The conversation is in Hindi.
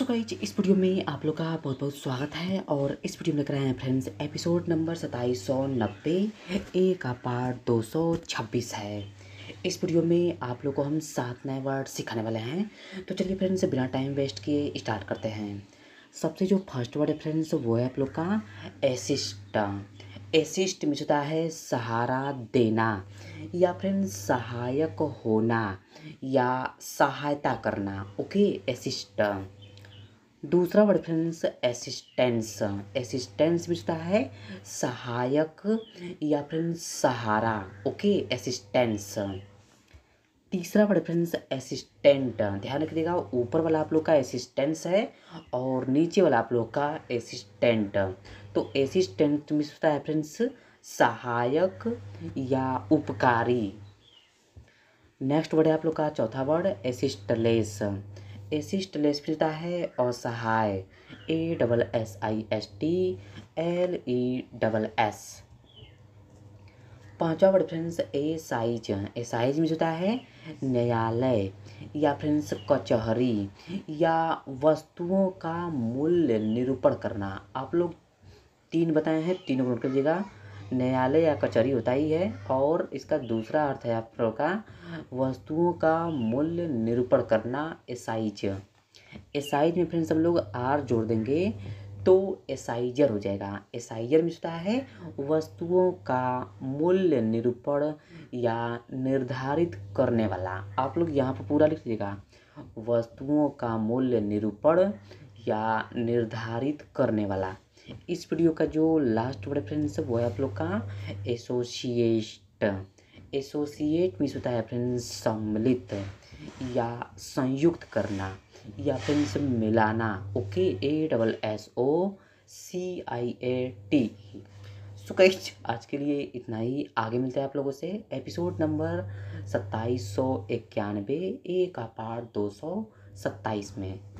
सो so गाइज इस वीडियो में आप लोग का बहुत बहुत स्वागत है और इस वीडियो में लेकर रहे हैं फ्रेंड्स एपिसोड नंबर सताईस सौ नब्बे ए का पार्ट दो सौ छब्बीस है इस वीडियो में आप लोग को हम सात नए वर्ड सिखाने वाले हैं तो चलिए फ्रेंड्स बिना टाइम वेस्ट किए स्टार्ट करते हैं सबसे जो फर्स्ट वर्ड है फ्रेंड्स वो है आप लोग का एसिस्ट एसिस्ट में है सहारा देना या फ्रेंड्स सहायक होना या सहायता करना ओके एसिस्ट दूसरा वर्ड फ्रेंड्स असिस्टेंस असिस्टेंस मिलता है सहायक या फिर सहारा ओके असिस्टेंस तीसरा वर्ड फ्रेंड्स असिस्टेंट ध्यान रखिएगा ऊपर वाला आप लोग का असिस्टेंस है और नीचे वाला आप लोग का असिस्टेंट तो असिस्टेंट में होता है फ्रेंड्स सहायक या उपकारी नेक्स्ट वर्ड है आप लोग का चौथा वर्ड असिस्टलेस एसिस्टलेस मिलता है और सहाय A double S I S T L E double S पांचवा word friends A size A size में होता है न्यायालय या फ्रेंड्स कचहरी या वस्तुओं का मूल्य निरूपण करना आप लोग तीन बताए हैं तीनों को नोट करिएगा न्यायालय या कचहरी होता ही है और इसका दूसरा अर्थ है आप लोग का वस्तुओं का मूल्य निरूपण करना एसाइज एसाइज में फ्रेंड्स हम लोग आर जोड़ देंगे तो एसाइजर हो जाएगा एसाइजर में होता है वस्तुओं का मूल्य निरूपण या निर्धारित करने वाला आप लोग यहाँ पर पूरा लिख लीजिएगा वस्तुओं का मूल्य निरूपण या निर्धारित करने वाला इस वीडियो का जो लास्ट वर्ड फ्रेंड्स वो है आप लोग का एसोसिएट एसोसिएट मीन्स होता है फ्रेंड्स सम्मिलित या संयुक्त करना या फ्रेंड्स मिलाना okay A double S O C I A T so catch आज के लिए इतना ही आगे मिलता है आप लोगों से एपिसोड नंबर सत्ताईस सौ इक्यानवे ए का पार्ट दो सौ सत्ताईस में